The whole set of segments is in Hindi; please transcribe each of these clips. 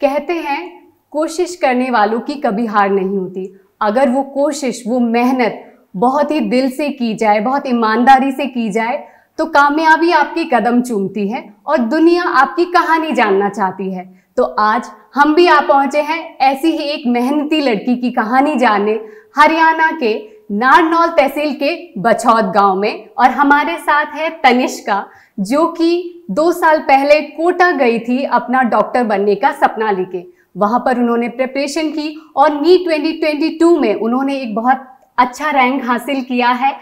कहते हैं कोशिश करने वालों की कभी हार नहीं होती अगर वो कोशिश वो मेहनत बहुत ही दिल से की जाए बहुत ईमानदारी से की जाए तो कामयाबी आपकी कदम चूमती है और दुनिया आपकी कहानी जानना चाहती है तो आज हम भी आ पहुंचे हैं ऐसी ही एक मेहनती लड़की की कहानी जानने हरियाणा के नारनौल तहसील के बछौत गांव में और हमारे साथ है तनिष्का जो कि दो साल पहले कोटा गई थी अपना डॉक्टर बनने का सपना लेके वहां पर उन्होंने प्रिपरेशन की और नी 2022 में उन्होंने एक बहुत अच्छा रैंक हासिल किया है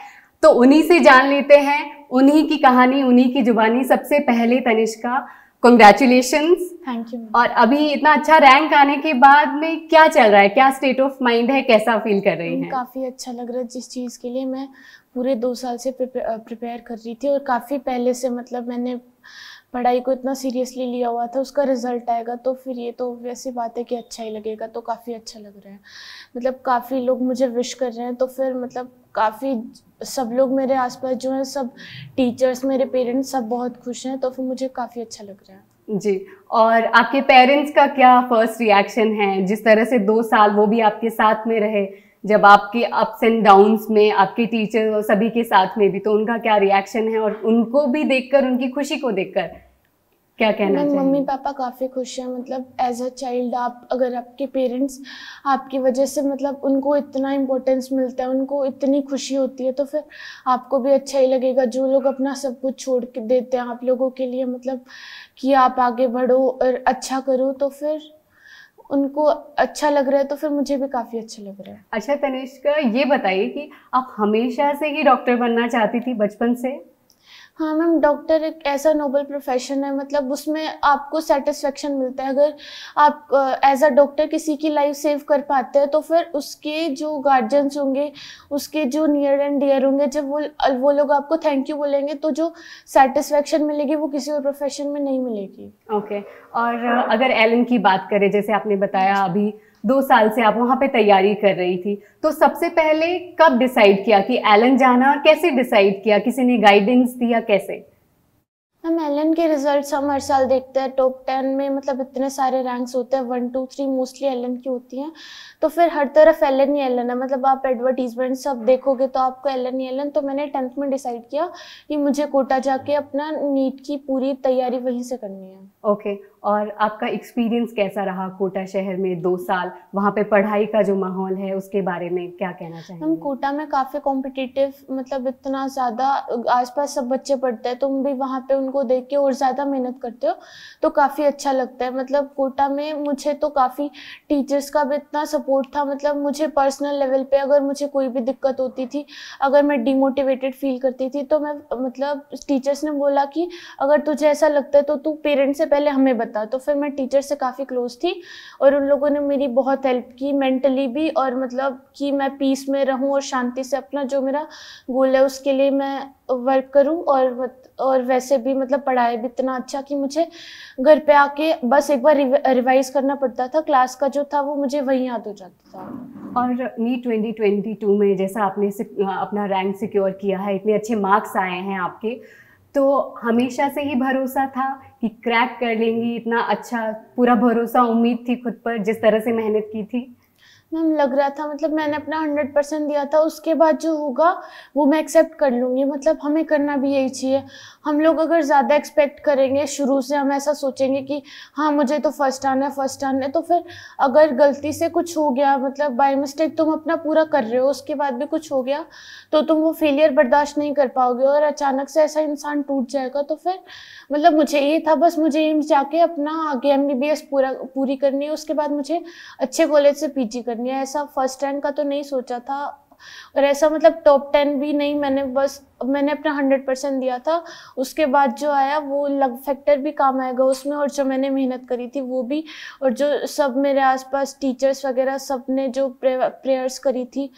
तो उन्हीं से जान लेते हैं उन्हीं की कहानी उन्हीं की जुबानी सबसे पहले तनिष्का कंग्रेचुलेशन थैंक यू और अभी इतना अच्छा रैंक आने के बाद में क्या चल रहा है क्या स्टेट ऑफ माइंड है कैसा फील कर रही है काफ़ी अच्छा लग रहा है जिस चीज़ के लिए मैं पूरे दो साल से प्रिपेयर कर रही थी और काफ़ी पहले से मतलब मैंने पढ़ाई को इतना सीरियसली लिया हुआ था उसका रिजल्ट आएगा तो फिर ये तो वैसी बात है कि अच्छा ही लगेगा तो काफ़ी अच्छा लग रहा है मतलब काफ़ी लोग मुझे विश कर रहे हैं तो फिर मतलब काफ़ी सब लोग मेरे आसपास जो हैं सब टीचर्स मेरे पेरेंट्स सब बहुत खुश हैं तो फिर मुझे काफ़ी अच्छा लग रहा है जी और आपके पेरेंट्स का क्या फर्स्ट रिएक्शन है जिस तरह से दो साल वो भी आपके साथ में रहे जब आपके अप्स एंड डाउन्स में आपके टीचर और सभी के साथ में भी तो उनका क्या रिएक्शन है और उनको भी देखकर उनकी खुशी को देखकर क्या कहना चाहिए मम्मी पापा काफ़ी खुश हैं मतलब एज अ चाइल्ड आप अगर आपके पेरेंट्स आपकी वजह से मतलब उनको इतना इम्पोर्टेंस मिलता है उनको इतनी खुशी होती है तो फिर आपको भी अच्छा ही लगेगा जो लोग अपना सब कुछ छोड़ के देते हैं आप लोगों के लिए मतलब कि आप आगे बढ़ो और अच्छा करो तो फिर उनको अच्छा लग रहा है तो फिर मुझे भी काफ़ी अच्छा लग रहा है अच्छा तनिष्का ये बताइए कि आप हमेशा से ही डॉक्टर बनना चाहती थी बचपन से हाँ मैम डॉक्टर एक ऐसा नोबल प्रोफेशन है मतलब उसमें आपको सेटिस्फेक्शन मिलता है अगर आप एज अ डॉक्टर किसी की लाइफ सेव कर पाते हैं तो फिर उसके जो गार्जियंस होंगे उसके जो नियर एंड डियर होंगे जब वो वो लोग आपको थैंक यू बोलेंगे तो जो सेटिस्फेक्शन मिलेगी वो किसी और प्रोफेशन में नहीं मिलेगी ओके okay. और अगर एलन की बात करें जैसे आपने बताया अभी दो साल से आप वहाँ पे तैयारी कर रही थी तो सबसे पहले कब डिसाइड किया कि एलन जाना और कैसे डिसाइड किया किसी ने गाइडेंस दिया कैसे हम एलन के रिजल्ट्स हम हर साल देखते हैं टॉप टेन में मतलब इतने सारे रैंक्स होते हैं one two three mostly Allen की होती हैं तो फिर हर तरफ एलन ही एलन है मतलब आप एडवर्टीजमेंट सब देखोगे तो आपको एलन ही एलन तो मैंने टेंथ में डिसाइड किया कि मुझे कोटा जाके अपना नीट की पूरी तैयारी वहीं से करनी है ओके okay. और आपका एक्सपीरियंस कैसा रहा कोटा शहर में दो साल वहाँ पे पढ़ाई का जो माहौल है उसके बारे में क्या कहना चाहिए हम कोटा में काफ़ी कॉम्पिटिटिव मतलब इतना ज़्यादा आसपास सब बच्चे पढ़ते हैं तुम भी वहाँ पे उनको देख के और ज़्यादा मेहनत करते हो तो काफ़ी अच्छा लगता है मतलब कोटा में मुझे तो काफ़ी टीचर्स का भी इतना सपोर्ट था मतलब मुझे पर्सनल लेवल पर अगर मुझे कोई भी दिक्कत होती थी अगर मैं डिमोटिवेटेड फील करती थी तो मैं मतलब टीचर्स ने बोला कि अगर तुझे ऐसा लगता है तो तू पेरेंट्स से पहले हमें बता करता तो फिर मैं टीचर से काफ़ी क्लोज थी और उन लोगों ने मेरी बहुत हेल्प की मेंटली भी और मतलब कि मैं पीस में रहूं और शांति से अपना जो मेरा गोल है उसके लिए मैं वर्क करूं और और वैसे भी मतलब पढ़ाई भी इतना अच्छा कि मुझे घर पे आके बस एक बार रिवाइज करना पड़ता था क्लास का जो था वो मुझे वहीं याद हो जाता था और नी 2022 में जैसा आपने से अपना रैंक सिक्योर किया है इतने अच्छे मार्क्स आए हैं आपके तो हमेशा से ही भरोसा था कि क्रैक कर लेंगी इतना अच्छा पूरा भरोसा उम्मीद थी खुद पर जिस तरह से मेहनत की थी मैम लग रहा था मतलब मैंने अपना हंड्रेड परसेंट दिया था उसके बाद जो होगा वो मैं एक्सेप्ट कर लूँगी मतलब हमें करना भी यही चाहिए हम लोग अगर ज़्यादा एक्सपेक्ट करेंगे शुरू से हम ऐसा सोचेंगे कि हाँ मुझे तो फर्स्ट आना है फर्स्ट आना है तो फिर अगर गलती से कुछ हो गया मतलब बाई मिस्टेक तुम अपना पूरा कर रहे हो उसके बाद भी कुछ हो गया तो तुम वो फेलियर बर्दाश्त नहीं कर पाओगे और अचानक से ऐसा इंसान टूट जाएगा तो फिर मतलब मुझे ये था बस मुझे एम्स जाके अपना आगे एम पूरा पूरी करनी है उसके बाद मुझे अच्छे कॉलेज से पी करनी करनी है ऐसा फर्स्ट रैंक का तो नहीं सोचा था और ऐसा मतलब टॉप टेन भी नहीं मैंने बस मैंने अपना हंड्रेड परसेंट दिया था उसके बाद जो आया वो लग फैक्टर भी काम आएगा उसमें और जो मैंने मेहनत करी थी वो भी और जो सब मेरे आसपास टीचर्स वगैरह सब ने जो प्रेयर्स करी थी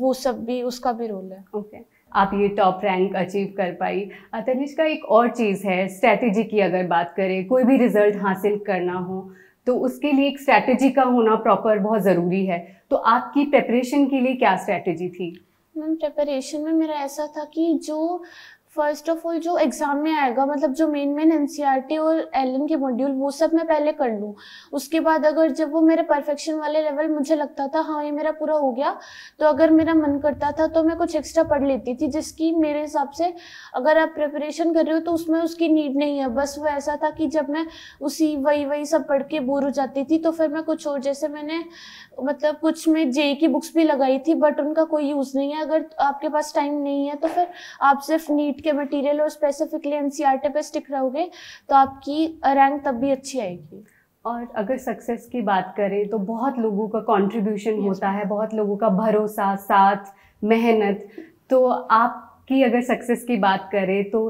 वो सब भी उसका भी रोल है ओके okay. आप ये टॉप रैंक अचीव कर पाई का एक और चीज़ है स्ट्रैटेजी की अगर बात करें कोई भी रिजल्ट हासिल करना हो तो उसके लिए एक स्ट्रैटेजी का होना प्रॉपर बहुत ज़रूरी है तो आपकी प्रेपरेशन के लिए क्या स्ट्रैटेजी थी मैम प्रेपरेशन में मेरा ऐसा था कि जो फर्स्ट ऑफ ऑल जो एग्जाम में आएगा मतलब जो मेन मेन एनसीईआरटी और एलएन के मॉड्यूल वो सब मैं पहले कर लूँ उसके बाद अगर जब वो मेरे परफेक्शन वाले लेवल मुझे लगता था हाँ ये मेरा पूरा हो गया तो अगर मेरा मन करता था तो मैं कुछ एक्स्ट्रा पढ़ लेती थी जिसकी मेरे हिसाब से अगर आप प्रिपरेशन कर रहे हो तो उसमें उसकी नीड नहीं है बस वो ऐसा था कि जब मैं उसी वही वही सब पढ़ के बोर हो जाती थी तो फिर मैं कुछ और जैसे मैंने मतलब कुछ मैं जे e की बुक्स भी लगाई थी बट उनका कोई यूज़ नहीं है अगर आपके पास टाइम नहीं है तो फिर आप सिर्फ नीट के मटेरियल और स्पेसिफिकली एनसीआर पे स्टिक रहोगे तो आपकी रैंक तब भी अच्छी आएगी और अगर सक्सेस की बात करें तो बहुत लोगों का कंट्रीब्यूशन होता है बहुत लोगों का भरोसा साथ मेहनत तो आपकी अगर सक्सेस की बात करें तो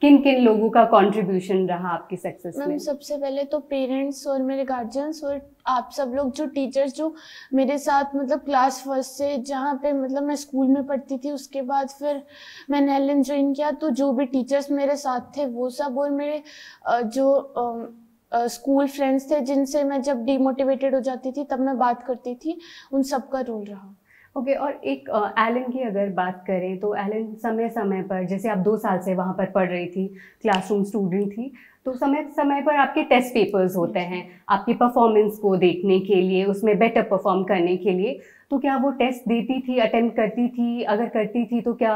किन किन लोगों का कंट्रीब्यूशन रहा आपकी सक्सेस में सबसे पहले तो पेरेंट्स और मेरे गार्जियंस और आप सब लोग जो टीचर्स जो मेरे साथ मतलब क्लास फर्स्ट से जहाँ पे मतलब मैं स्कूल में पढ़ती थी उसके बाद फिर मैंने एल ज्वाइन किया तो जो भी टीचर्स मेरे साथ थे वो सब और मेरे जो स्कूल फ्रेंड्स थे जिनसे मैं जब डिमोटिवेटेड हो जाती थी तब मैं बात करती थी उन सबका रोल रहा ओके okay, और एक एलन की अगर बात करें तो एलन समय समय पर जैसे आप दो साल से वहाँ पर पढ़ रही थी क्लासरूम स्टूडेंट थी तो समय समय पर आपके टेस्ट पेपर्स होते हैं आपकी परफॉर्मेंस को देखने के लिए उसमें बेटर परफॉर्म करने के लिए तो क्या वो टेस्ट देती थी अटेम्प्ट करती थी अगर करती थी तो क्या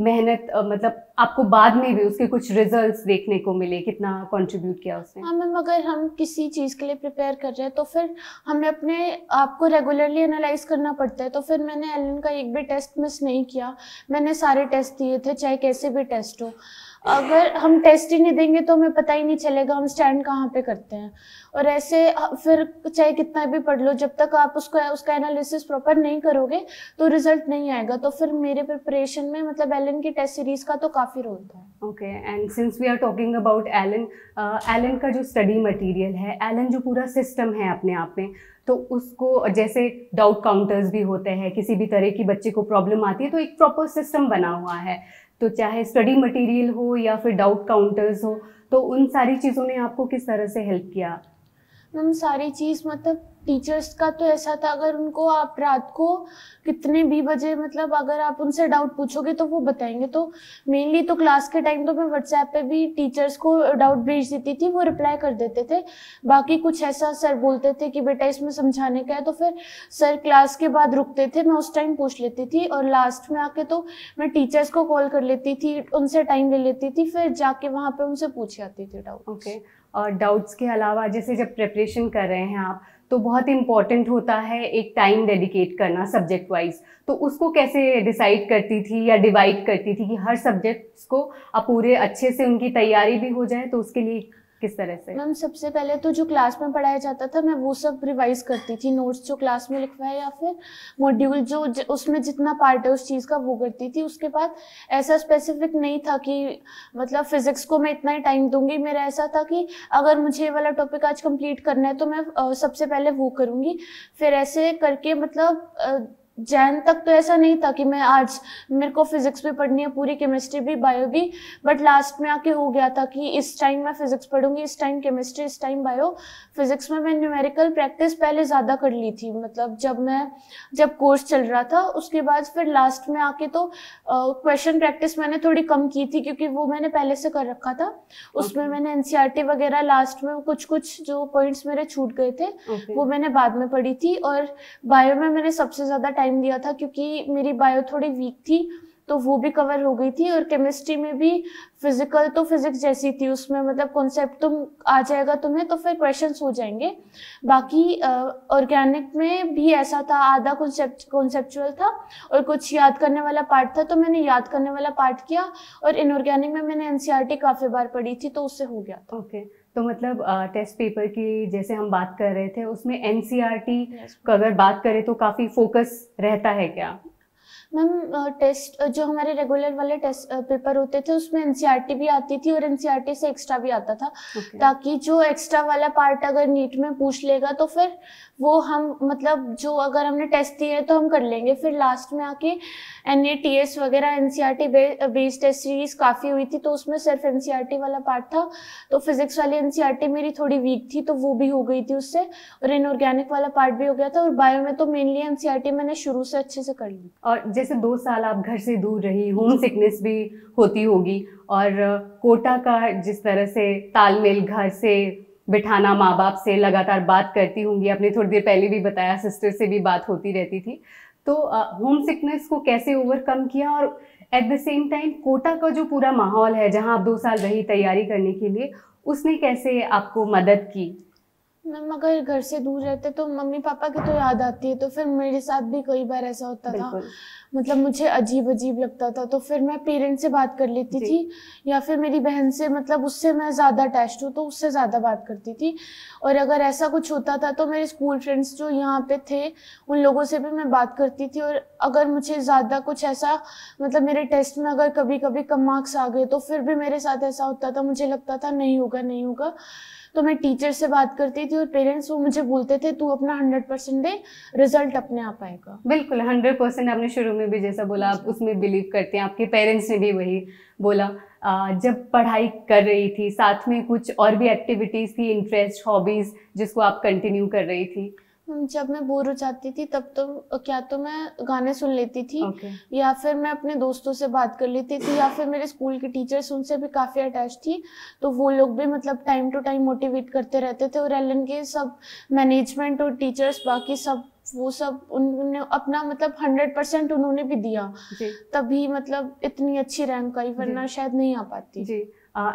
मेहनत मतलब आपको बाद में भी उसके कुछ रिजल्ट्स देखने को मिले कितना कंट्रीब्यूट किया उसने हाँ मैम अगर हम किसी चीज़ के लिए प्रिपेयर कर रहे हैं तो फिर हमें अपने आप को रेगुलरली एनालाइज करना पड़ता है तो फिर मैंने एलन का एक भी टेस्ट मिस नहीं किया मैंने सारे टेस्ट दिए थे चाहे कैसे भी टेस्ट हो अगर हम टेस्ट ही नहीं देंगे तो हमें पता ही नहीं चलेगा हम स्टैंड कहाँ पे करते हैं और ऐसे फिर चाहे कितना भी पढ़ लो जब तक आप उसको उसका एनालिसिस प्रॉपर नहीं करोगे तो रिजल्ट नहीं आएगा तो फिर मेरे प्रिपरेशन में मतलब एलन की टेस्ट सीरीज का तो काफ़ी रोल था okay and since we are talking about Allen Allen का जो स्टडी मटेरियल है एलन जो पूरा सिस्टम है अपने आप में तो उसको जैसे डाउट काउंटर्स भी होते हैं किसी भी तरह की बच्चे को प्रॉब्लम आती है तो एक प्रॉपर सिस्टम बना हुआ है तो चाहे स्टडी मटेरियल हो या फिर डाउट काउंटर्स हो तो उन सारी चीज़ों ने आपको किस तरह से हेल्प किया मैम सारी चीज़ मतलब टीचर्स का तो ऐसा था अगर उनको आप रात को कितने भी बजे मतलब अगर आप उनसे डाउट पूछोगे तो वो बताएंगे तो मेनली तो क्लास के टाइम तो मैं व्हाट्सएप पे भी टीचर्स को डाउट भेज देती थी वो रिप्लाई कर देते थे बाकी कुछ ऐसा सर बोलते थे कि बेटा इसमें समझाने का है तो फिर सर क्लास के बाद रुकते थे मैं उस टाइम पूछ लेती थी और लास्ट में आके तो मैं टीचर्स को कॉल कर लेती थी उनसे टाइम ले लेती थी फिर जाके वहाँ पर उनसे पूछ आती थी डाउट ओके okay. और डाउट्स के अलावा जैसे जब प्रेपरेशन कर रहे हैं आप तो बहुत इम्पॉर्टेंट होता है एक टाइम डेडिकेट करना सब्जेक्ट वाइज तो उसको कैसे डिसाइड करती थी या डिवाइड करती थी कि हर सब्जेक्ट्स को अब पूरे अच्छे से उनकी तैयारी भी हो जाए तो उसके लिए किस तरह से मैम सबसे पहले तो जो क्लास में पढ़ाया जाता था मैं वो सब रिवाइज करती थी नोट्स जो क्लास में लिखवाए या फिर मॉड्यूल जो ज, उसमें जितना पार्ट है उस चीज़ का वो करती थी उसके बाद ऐसा स्पेसिफिक नहीं था कि मतलब फिजिक्स को मैं इतना ही टाइम दूंगी मेरा ऐसा था कि अगर मुझे ये वाला टॉपिक आज कंप्लीट करना है तो मैं सबसे पहले वो करूँगी फिर ऐसे करके मतलब जैन तक तो ऐसा नहीं था कि मैं आज मेरे को फिजिक्स भी पढ़नी है पूरी केमिस्ट्री भी बायो भी बट लास्ट में आके हो गया था कि इस टाइम मैं फिजिक्स पढ़ूंगी इस टाइम केमिस्ट्री इस टाइम बायो फिजिक्स में मैं न्यूमेरिकल प्रैक्टिस पहले ज़्यादा कर ली थी मतलब जब मैं जब कोर्स चल रहा था उसके बाद फिर लास्ट में आके तो क्वेश्चन uh, प्रैक्टिस मैंने थोड़ी कम की थी क्योंकि वो मैंने पहले से कर रखा था उसमें मैंने एनसीईआरटी e वगैरह लास्ट में कुछ कुछ जो पॉइंट्स मेरे छूट गए थे वो मैंने बाद में पढ़ी थी और बायो में मैंने सबसे ज़्यादा टाइम टाइम दिया था क्योंकि मेरी बायो थोड़ी वीक थी तो वो भी कवर हो गई थी और केमिस्ट्री में भी फिजिकल तो फिजिक्स जैसी थी उसमें मतलब कॉन्सेप्ट तुम तो आ जाएगा तुम्हें तो फिर क्वेश्चन हो जाएंगे बाकी ऑर्गेनिक में भी ऐसा था आधा कॉन्सेप्ट कॉन्सेप्चुअल था और कुछ याद करने वाला पार्ट था तो मैंने याद करने वाला पार्ट किया और इनऑर्गेनिक में मैंने एनसीईआरटी e काफ़ी बार पढ़ी थी तो उससे हो गया था ओके okay. तो मतलब टेस्ट पेपर की जैसे हम बात कर रहे थे उसमें एन e yes. अगर बात करें तो काफ़ी फोकस रहता है क्या मैम टेस्ट जो हमारे रेगुलर वाले टेस्ट पेपर होते थे उसमें एनसीईआरटी भी आती थी और एनसीईआरटी से एक्स्ट्रा भी आता था okay. ताकि जो एक्स्ट्रा वाला पार्ट अगर नीट में पूछ लेगा तो फिर वो हम मतलब जो अगर हमने टेस्ट दिए तो हम कर लेंगे फिर लास्ट में आके एन ए टी एस वगैरह N C R T based test series काफ़ी हुई थी तो उसमें सिर्फ एन सी आर टी वाला पार्ट था तो फिजिक्स वाली एन सी आर टी मेरी थोड़ी वीक थी तो वो भी हो गई थी उससे और इनऑर्गेनिक वाला पार्ट भी हो गया था और बायो में तो mainly N C R T मैंने शुरू से अच्छे से कर ली और जैसे दो साल आप घर से दूर रही होम सिकनेस भी होती होगी और कोटा का जिस तरह से तालमेल घर से बिठाना माँ बाप से लगातार बात करती होंगी आपने थोड़ी देर पहले भी बताया सिस्टर से भी बात होती रहती थी तो होम सिकनेस को कैसे ओवरकम किया और at the same time Kota का जो पूरा माहौल है जहाँ आप दो साल रही तैयारी करने के लिए उसने कैसे आपको मदद की मैम अगर घर से दूर रहते तो मम्मी पापा की तो याद आती है तो फिर मेरे साथ भी कई बार ऐसा होता था मतलब मुझे अजीब अजीब लगता था तो फिर मैं पेरेंट्स से बात कर लेती थी या फिर मेरी बहन से मतलब उससे मैं ज़्यादा अटैच हूँ तो उससे ज़्यादा बात करती थी और अगर ऐसा कुछ होता था तो मेरे स्कूल फ्रेंड्स जो यहाँ पे थे उन लोगों से भी मैं बात करती थी और अगर मुझे ज़्यादा कुछ ऐसा मतलब मेरे टेस्ट में अगर कभी कभी कम मार्क्स आ गए तो फिर भी मेरे साथ ऐसा होता था मुझे लगता था नहीं होगा नहीं होगा तो मैं टीचर से बात करती थी और पेरेंट्स वो मुझे बोलते थे तू अपना हंड्रेड परसेंट दे रिजल्ट अपने आप आएगा बिल्कुल हंड्रेड परसेंट आपने शुरू में भी जैसा बोला आप उसमें बिलीव करते हैं आपके पेरेंट्स ने भी वही बोला जब पढ़ाई कर रही थी साथ में कुछ और भी एक्टिविटीज़ थी इंटरेस्ट हॉबीज़ जिसको आप कंटिन्यू कर रही थी हम्म, जब मैं बोर हो जाती थी तब तो क्या तो मैं गाने सुन लेती थी okay. या फिर मैं अपने दोस्तों से बात कर लेती थी या फिर मेरे स्कूल के टीचर्स उनसे भी काफ़ी अटैच थी तो वो लोग भी मतलब टाइम टू टाइम मोटिवेट करते रहते थे और एलन के सब मैनेजमेंट और टीचर्स बाकी सब वो सब उन्होंने अपना मतलब हंड्रेड परसेंट उन्होंने भी दिया जी. तभी मतलब इतनी अच्छी रैंक आई वरना शायद नहीं आ पाती जी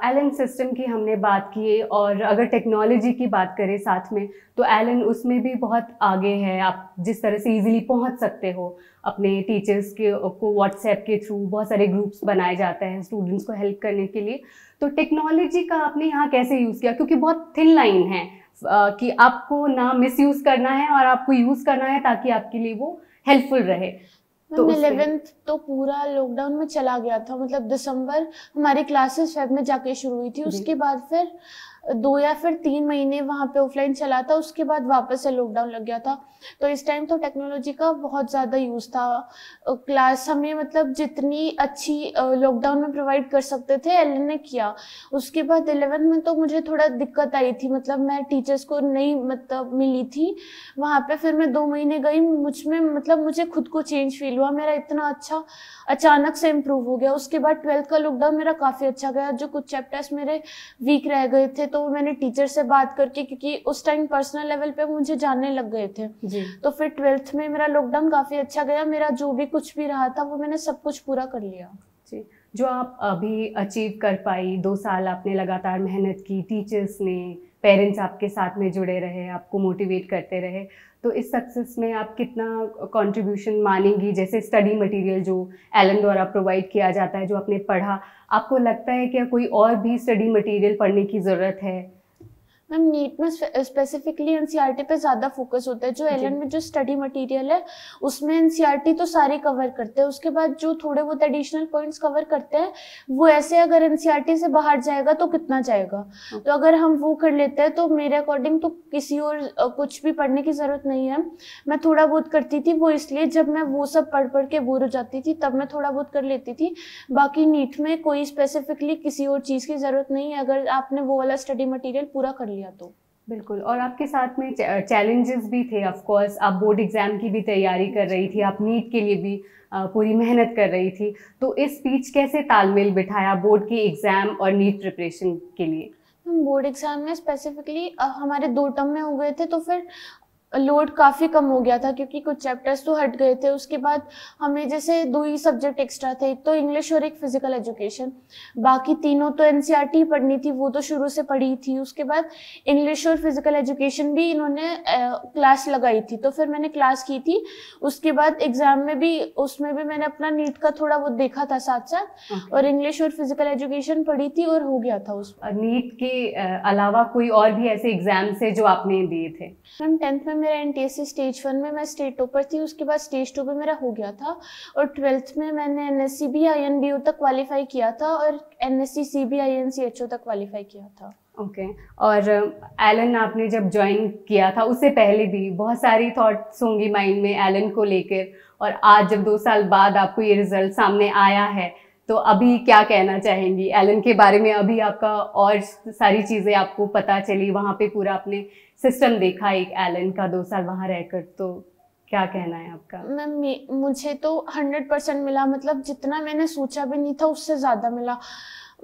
एलन सिस्टम की हमने बात की और अगर टेक्नोलॉजी की बात करें साथ में तो एलन उसमें भी बहुत आगे है आप जिस तरह से इजीली पहुंच सकते हो अपने टीचर्स के को व्हाट्सएप के थ्रू बहुत सारे ग्रुप्स बनाए जाते हैं स्टूडेंट्स को हेल्प करने के लिए तो टेक्नोलॉजी का आपने यहाँ कैसे यूज़ किया क्योंकि बहुत थिन लाइन है कि आपको ना मिस यूज़ करना है और आपको यूज़ करना है ताकि आपके लिए वो हेल्पफुल रहे तो इलेवेंथ तो पूरा लॉकडाउन में चला गया था मतलब दिसंबर हमारी क्लासेस फेब में जाके शुरू हुई थी उसके बाद फिर दो या फिर तीन महीने वहाँ पे ऑफलाइन चला था उसके बाद वापस से लॉकडाउन लग गया था तो इस टाइम तो टेक्नोलॉजी का बहुत ज़्यादा यूज़ था क्लास हमें मतलब जितनी अच्छी लॉकडाउन में प्रोवाइड कर सकते थे एल ने किया उसके बाद एलेवेंथ में तो मुझे थोड़ा दिक्कत आई थी मतलब मैं टीचर्स को नहीं मतलब मिली थी वहाँ पर फिर मैं दो महीने गई मुझ में मतलब मुझे खुद को चेंज फील हुआ मेरा इतना अच्छा अचानक से इम्प्रूव हो गया उसके बाद ट्वेल्थ का लॉकडाउन मेरा काफ़ी अच्छा गया जो कुछ चैप्टर्स मेरे वीक रह गए थे तो वो मैंने टीचर से बात करके क्योंकि उस टाइम पर्सनल लेवल पे मुझे जानने लग गए थे जी. तो फिर ट्वेल्थ में मेरा लॉकडाउन काफी अच्छा गया मेरा जो भी कुछ भी रहा था वो मैंने सब कुछ पूरा कर लिया जी जो आप अभी अचीव कर पाई दो साल आपने लगातार मेहनत की टीचर्स ने पेरेंट्स आपके साथ में जुड़े रहे आपको मोटिवेट करते रहे तो इस सक्सेस में आप कितना कंट्रीब्यूशन मानेंगी जैसे स्टडी मटेरियल जो एलन द्वारा प्रोवाइड किया जाता है जो आपने पढ़ा आपको लगता है क्या कोई और भी स्टडी मटेरियल पढ़ने की ज़रूरत है मैम नीट में स्पेसिफिकली एनसीईआरटी e पे ज़्यादा फोकस होता है जो एल में जो स्टडी मटेरियल है उसमें एनसीईआरटी e तो सारे कवर करते हैं उसके बाद जो थोड़े बहुत एडिशनल पॉइंट्स कवर करते हैं वो ऐसे अगर एनसीईआरटी e से बाहर जाएगा तो कितना जाएगा हाँ। तो अगर हम वो कर लेते हैं तो मेरे अकॉर्डिंग तो किसी और कुछ भी पढ़ने की ज़रूरत नहीं है मैं थोड़ा बहुत करती थी वो इसलिए जब मैं वो सब पढ़ पढ़ के बोर हो जाती थी तब मैं थोड़ा बहुत कर लेती थी बाकी नीट में कोई स्पेसिफिकली किसी और चीज़ की ज़रूरत नहीं है अगर आपने वो वाला स्टडी मटेरियल पूरा कर लिया लिया तो बिल्कुल और आपके साथ में चैलेंजेस भी थे ऑफ कोर्स आप बोर्ड एग्ज़ाम की भी तैयारी कर रही थी आप नीट के लिए भी पूरी मेहनत कर रही थी तो इस बीच कैसे तालमेल बिठाया बोर्ड की एग्ज़ाम और नीट प्रिपरेशन के लिए हम बोर्ड एग्ज़ाम में स्पेसिफिकली हमारे दो टर्म में हो गए थे तो फिर लोड काफ़ी कम हो गया था क्योंकि कुछ चैप्टर्स तो हट गए थे उसके बाद हमें जैसे दो ही सब्जेक्ट एक्स्ट्रा थे एक तो इंग्लिश और एक फिजिकल एजुकेशन बाकी तीनों तो एन e पढ़नी थी वो तो शुरू से पढ़ी थी उसके बाद इंग्लिश और फिजिकल एजुकेशन भी इन्होंने क्लास लगाई थी तो फिर मैंने क्लास की थी उसके बाद एग्जाम में भी उसमें भी मैंने अपना नीट का थोड़ा वो देखा था साथ साथ okay. और इंग्लिश और फिजिकल एजुकेशन पढ़ी थी और हो गया था उस नीट के अलावा कोई और भी ऐसे एग्जाम्स है जो आपने दिए थे मैम टेंथ में मेरा N T S C stage one में मैं स्टेट टॉपर थी उसके बाद स्टेज टू पे मेरा हो गया था और ट्वेल्थ में मैंने N S C B I N B O तक क्वालिफाई किया था और N S C C B I N C H O तक क्वालिफाई किया था ओके okay. और एलन uh, आपने जब ज्वाइन किया था उससे पहले भी बहुत सारी थॉट्स होंगी माइंड में एलन को लेकर और आज जब दो साल बाद आपको ये रिजल्ट सामने आया है तो अभी क्या कहना चाहेंगी एलन के बारे में अभी आपका और सारी चीज़ें आपको पता चली वहाँ पे पूरा आपने सिस्टम देखा एक एलन का दो साल वहाँ रहकर तो क्या कहना है आपका मैम मुझे तो हंड्रेड परसेंट मिला मतलब जितना मैंने सोचा भी नहीं था उससे ज़्यादा मिला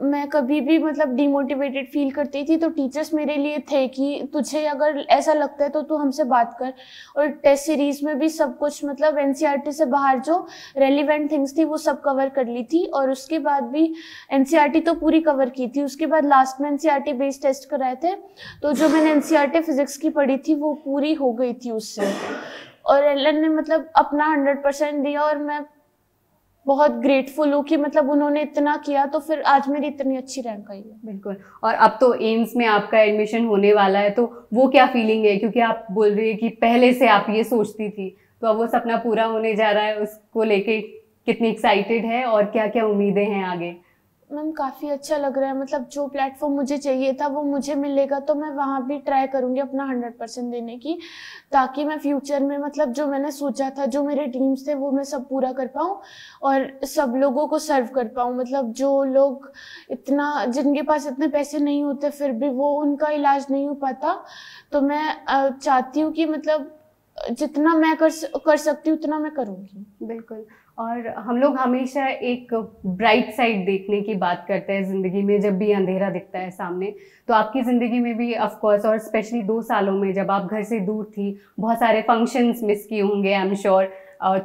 मैं कभी भी मतलब डिमोटिवेटेड फील करती थी तो टीचर्स मेरे लिए थे कि तुझे अगर ऐसा लगता है तो तू हमसे बात कर और टेस्ट सीरीज में भी सब कुछ मतलब एन e से बाहर जो रेलिवेंट थिंग्स थी वो सब कवर कर ली थी और उसके बाद भी एन e तो पूरी कवर की थी उसके बाद लास्ट में एन सी बेस्ड टेस्ट कराए थे तो जो मैंने एन फिजिक्स e की पढ़ी थी वो पूरी हो गई थी उससे और एल ने मतलब अपना हंड्रेड परसेंट दिया और मैं बहुत ग्रेटफुल हूँ कि मतलब उन्होंने इतना किया तो फिर आज मेरी इतनी अच्छी रैंक आई है बिल्कुल और अब तो एम्स में आपका एडमिशन होने वाला है तो वो क्या फीलिंग है क्योंकि आप बोल रही है कि पहले से आप ये सोचती थी तो अब वो सपना पूरा होने जा रहा है उसको लेके कितनी एक्साइटेड है और क्या क्या उम्मीदें हैं आगे मैम काफ़ी अच्छा लग रहा है मतलब जो प्लेटफॉर्म मुझे चाहिए था वो मुझे मिलेगा तो मैं वहाँ भी ट्राई करूँगी अपना हंड्रेड परसेंट देने की ताकि मैं फ्यूचर में मतलब जो मैंने सोचा था जो मेरे ड्रीम्स थे वो मैं सब पूरा कर पाऊँ और सब लोगों को सर्व कर पाऊँ मतलब जो लोग इतना जिनके पास इतने पैसे नहीं होते फिर भी वो उनका इलाज नहीं हो पाता तो मैं चाहती हूँ कि मतलब जितना मैं कर कर सकती हूँ उतना मैं करूँगी बिल्कुल और हम लोग हमेशा एक ब्राइट साइड देखने की बात करते हैं ज़िंदगी में जब भी अंधेरा दिखता है सामने तो आपकी ज़िंदगी में भी ऑफ कोर्स और स्पेशली दो सालों में जब आप घर से दूर थी बहुत सारे फंक्शंस मिस किए होंगे आई एम श्योर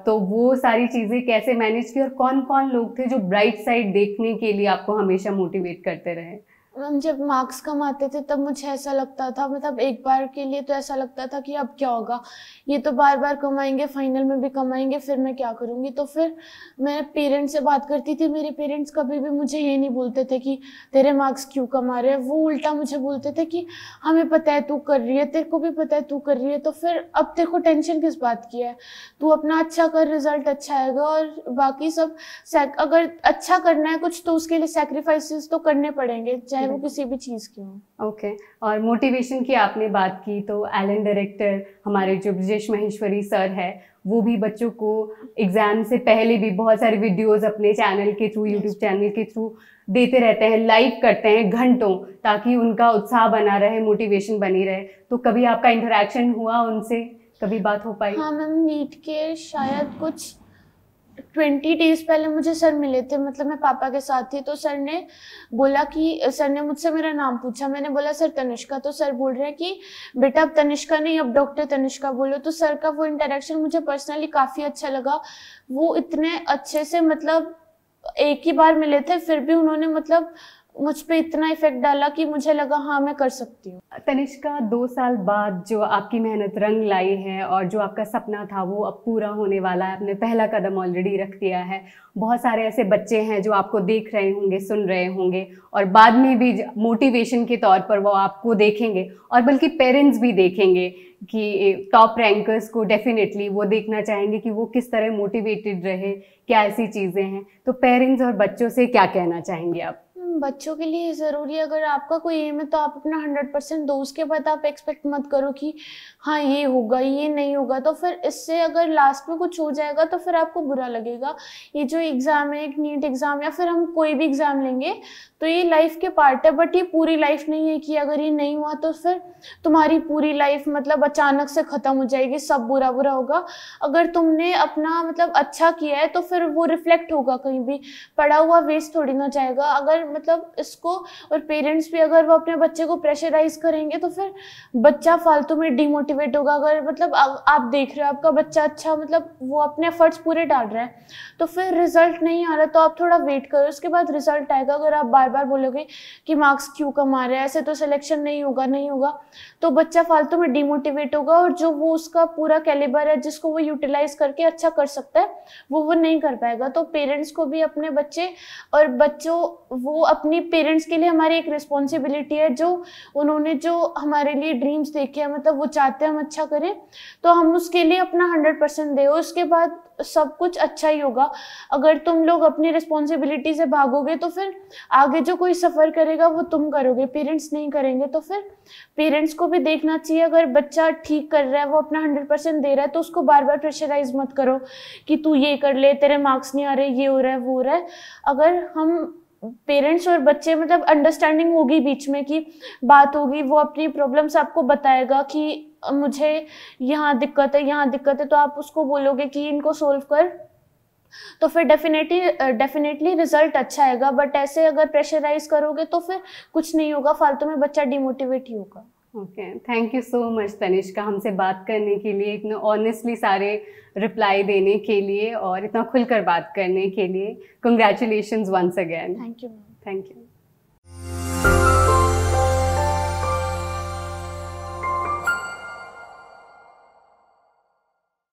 तो वो सारी चीज़ें कैसे मैनेज की और कौन कौन लोग थे जो ब्राइट साइड देखने के लिए आपको हमेशा मोटिवेट करते रहे मैम जब मार्क्स कम आते थे तब मुझे ऐसा लगता था मतलब एक बार के लिए तो ऐसा लगता था कि अब क्या होगा ये तो बार बार कमाएंगे फाइनल में भी कमाएंगे फिर मैं क्या करूँगी तो फिर मैं पेरेंट्स से बात करती थी मेरे पेरेंट्स कभी भी मुझे ये नहीं बोलते थे कि तेरे मार्क्स क्यों कमा रहे हैं वो उल्टा मुझे बोलते थे कि हमें पता है तू कर रही है तेरे को भी पता है तू कर रही है तो फिर अब तेरे को टेंशन किस बात की है तू अपना अच्छा कर रिजल्ट अच्छा आएगा और बाकी सब अगर अच्छा करना है कुछ तो उसके लिए सेक्रीफाइस तो करने पड़ेंगे चाहे चाहे वो किसी भी चीज़ की हो ओके और मोटिवेशन की आपने बात की तो एलन डायरेक्टर हमारे जो ब्रजेश महेश्वरी सर है वो भी बच्चों को एग्ज़ाम से पहले भी बहुत सारे वीडियोस अपने चैनल के थ्रू यूट्यूब चैनल के थ्रू देते रहते हैं लाइव करते हैं घंटों ताकि उनका उत्साह बना रहे मोटिवेशन बनी रहे तो कभी आपका इंटरेक्शन हुआ उनसे कभी बात हो पाई हाँ मैम नीट के शायद कुछ ट्वेंटी डेज पहले मुझे सर मिले थे मतलब मैं पापा के साथ थी तो सर ने बोला कि सर ने मुझसे मेरा नाम पूछा मैंने बोला सर तनिष्का तो सर बोल रहे हैं कि बेटा अब तनिष्का नहीं अब डॉक्टर तनिष्का बोलो तो सर का वो इंटरेक्शन मुझे पर्सनली काफ़ी अच्छा लगा वो इतने अच्छे से मतलब एक ही बार मिले थे फिर भी उन्होंने मतलब मुझ पे इतना इफेक्ट डाला कि मुझे लगा हाँ मैं कर सकती हूँ तनिष्का दो साल बाद जो आपकी मेहनत रंग लाई है और जो आपका सपना था वो अब पूरा होने वाला है आपने पहला कदम ऑलरेडी रख दिया है बहुत सारे ऐसे बच्चे हैं जो आपको देख रहे होंगे सुन रहे होंगे और बाद में भी मोटिवेशन के तौर पर वो आपको देखेंगे और बल्कि पेरेंट्स भी देखेंगे कि टॉप रैंकर्स को डेफिनेटली वो देखना चाहेंगे कि वो किस तरह मोटिवेटेड रहे क्या ऐसी चीज़ें हैं तो पेरेंट्स और बच्चों से क्या कहना चाहेंगे आप बच्चों के लिए ज़रूरी है अगर आपका कोई एम है तो आप अपना हंड्रेड परसेंट दो उसके बाद आप एक्सपेक्ट मत करो कि हाँ ये होगा ये नहीं होगा तो फिर इससे अगर लास्ट में कुछ हो जाएगा तो फिर आपको बुरा लगेगा ये जो एग्ज़ाम है एक नीट एग्ज़ाम या फिर हम कोई भी एग्ज़ाम लेंगे तो ये लाइफ के पार्ट है बट ये पूरी लाइफ नहीं है कि अगर ये नहीं हुआ तो फिर तुम्हारी पूरी लाइफ मतलब अचानक से ख़त्म हो जाएगी सब बुरा बुरा होगा अगर तुमने अपना मतलब अच्छा किया है तो फिर वो रिफ्लेक्ट होगा कहीं भी पढ़ा हुआ वेस्ट थोड़ी ना जाएगा अगर मतलब इसको और पेरेंट्स भी अगर वो अपने बच्चे को प्रेशराइज करेंगे तो फिर बच्चा फालतू में डिमोटिव मोटिवेट होगा अगर मतलब आप देख रहे हो आपका बच्चा अच्छा मतलब वो अपने एफर्ट्स पूरे डाल रहा है तो फिर रिजल्ट नहीं आ रहा तो आप थोड़ा वेट करो उसके बाद रिजल्ट आएगा अगर आप बार बार बोलोगे कि मार्क्स क्यों कम आ रहे हैं ऐसे तो सिलेक्शन नहीं होगा नहीं होगा तो बच्चा फालतू में डिमोटिवेट होगा और जो वो उसका पूरा कैलेबर है जिसको वो यूटिलाइज करके अच्छा कर सकता है वो वो नहीं कर पाएगा तो पेरेंट्स को भी अपने बच्चे और बच्चों वो अपने पेरेंट्स के लिए हमारी एक रिस्पॉन्सिबिलिटी है जो उन्होंने जो हमारे लिए ड्रीम्स देखे हैं मतलब वो चाहते चाहते हैं हम अच्छा करें तो हम उसके लिए अपना हंड्रेड परसेंट दे उसके बाद सब कुछ अच्छा ही होगा अगर तुम लोग अपनी रिस्पॉन्सिबिलिटी से भागोगे तो फिर आगे जो कोई सफ़र करेगा वो तुम करोगे पेरेंट्स नहीं करेंगे तो फिर पेरेंट्स को भी देखना चाहिए अगर बच्चा ठीक कर रहा है वो अपना हंड्रेड परसेंट दे रहा है तो उसको बार बार प्रेशराइज मत करो कि तू ये कर ले तेरे मार्क्स नहीं आ रहे ये हो रहा है वो हो रहा है अगर हम पेरेंट्स और बच्चे मतलब अंडरस्टैंडिंग होगी बीच में कि बात होगी वो अपनी प्रॉब्लम्स आपको बताएगा कि मुझे यहाँ दिक्कत है यहाँ दिक्कत है तो आप उसको बोलोगे कि इनको सोल्व कर तो फिर डेफिनेटली डेफिनेटली रिजल्ट अच्छा आएगा बट ऐसे अगर प्रेशराइज करोगे तो फिर कुछ नहीं होगा फालतू में बच्चा डिमोटिवेट ही होगा okay thank you so much Tanishka हमसे बात करने के लिए इतना ऑनेस्टली सारे रिप्लाई देने के लिए और इतना खुलकर बात करने के लिए congratulation once again thank you thank you